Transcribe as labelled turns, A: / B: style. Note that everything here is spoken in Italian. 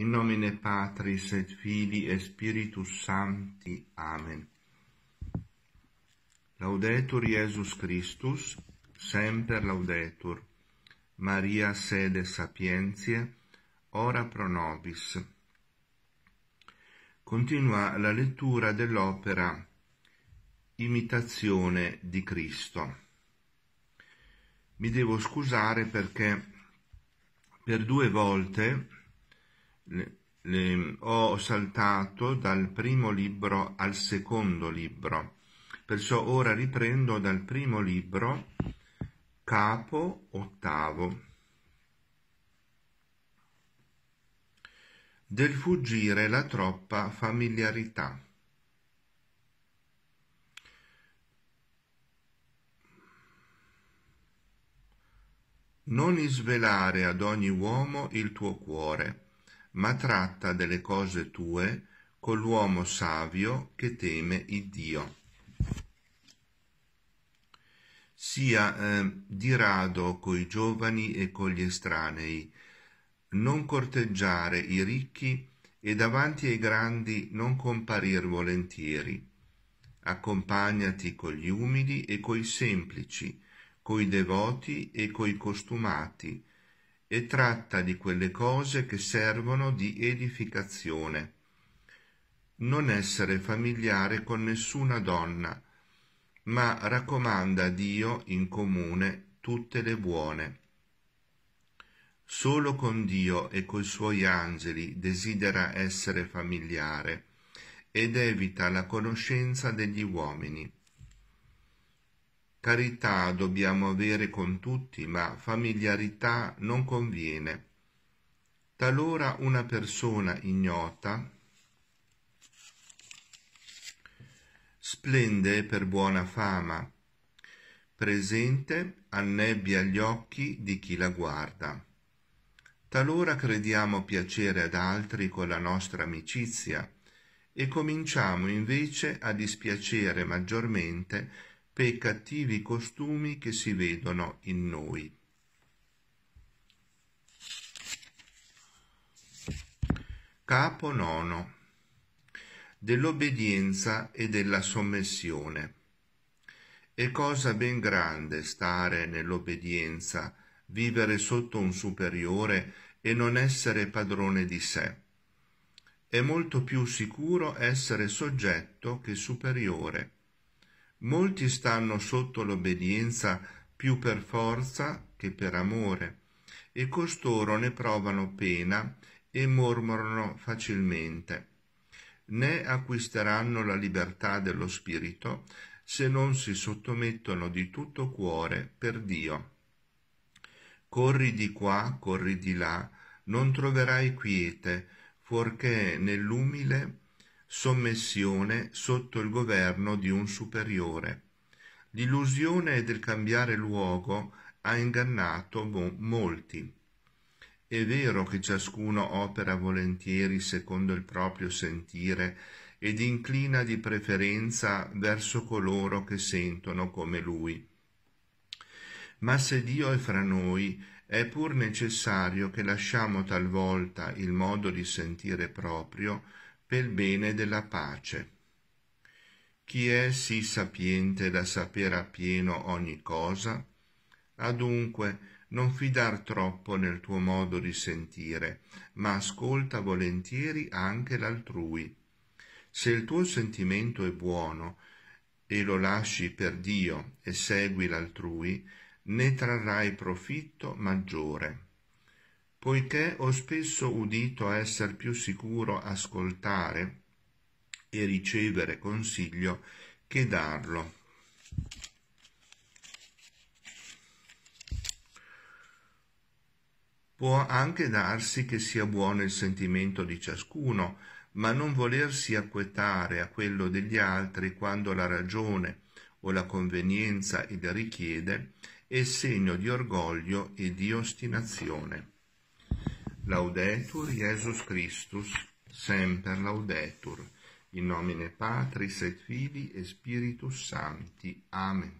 A: In nomine Patris et Filii e Spiritus Sancti. Amen. Laudetur Jesus Christus, semper laudetur. Maria sede sapientiae, ora pro nobis. Continua la lettura dell'opera Imitazione di Cristo. Mi devo scusare perché per due volte ho saltato dal primo libro al secondo libro, perciò ora riprendo dal primo libro, capo ottavo. Del fuggire la troppa familiarità. Non isvelare ad ogni uomo il tuo cuore ma tratta delle cose tue con l'uomo savio che teme Iddio. Sia eh, di rado coi giovani e con gli estranei, non corteggiare i ricchi e davanti ai grandi non comparir volentieri. Accompagnati con gli umili e coi semplici, coi devoti e coi costumati, e tratta di quelle cose che servono di edificazione. Non essere familiare con nessuna donna, ma raccomanda a Dio in comune tutte le buone. Solo con Dio e coi suoi angeli desidera essere familiare ed evita la conoscenza degli uomini. Carità dobbiamo avere con tutti, ma familiarità non conviene. Talora una persona ignota splende per buona fama, presente annebbia gli occhi di chi la guarda. Talora crediamo piacere ad altri con la nostra amicizia e cominciamo invece a dispiacere maggiormente per i cattivi costumi che si vedono in noi. Capo nono dell'obbedienza e della sommessione. È cosa ben grande stare nell'obbedienza, vivere sotto un superiore e non essere padrone di sé. È molto più sicuro essere soggetto che superiore Molti stanno sotto l'obbedienza più per forza che per amore, e costoro ne provano pena e mormorano facilmente. Né acquisteranno la libertà dello spirito se non si sottomettono di tutto cuore per Dio. Corri di qua, corri di là, non troverai quiete, fuorché nell'umile sommessione sotto il governo di un superiore. L'illusione del cambiare luogo ha ingannato molti. È vero che ciascuno opera volentieri secondo il proprio sentire ed inclina di preferenza verso coloro che sentono come lui. Ma se Dio è fra noi, è pur necessario che lasciamo talvolta il modo di sentire proprio per bene della pace. Chi è sì sapiente da sapere appieno ogni cosa? Adunque, non fidar troppo nel tuo modo di sentire, ma ascolta volentieri anche l'altrui. Se il tuo sentimento è buono e lo lasci per Dio e segui l'altrui, ne trarrai profitto maggiore poiché ho spesso udito essere più sicuro ascoltare e ricevere consiglio che darlo. Può anche darsi che sia buono il sentimento di ciascuno, ma non volersi acquetare a quello degli altri quando la ragione o la convenienza il richiede è segno di orgoglio e di ostinazione. Laudetur Jesus Christus, semper laudetur, in nomine Patris et Filii e Spiritus Sancti. Amen.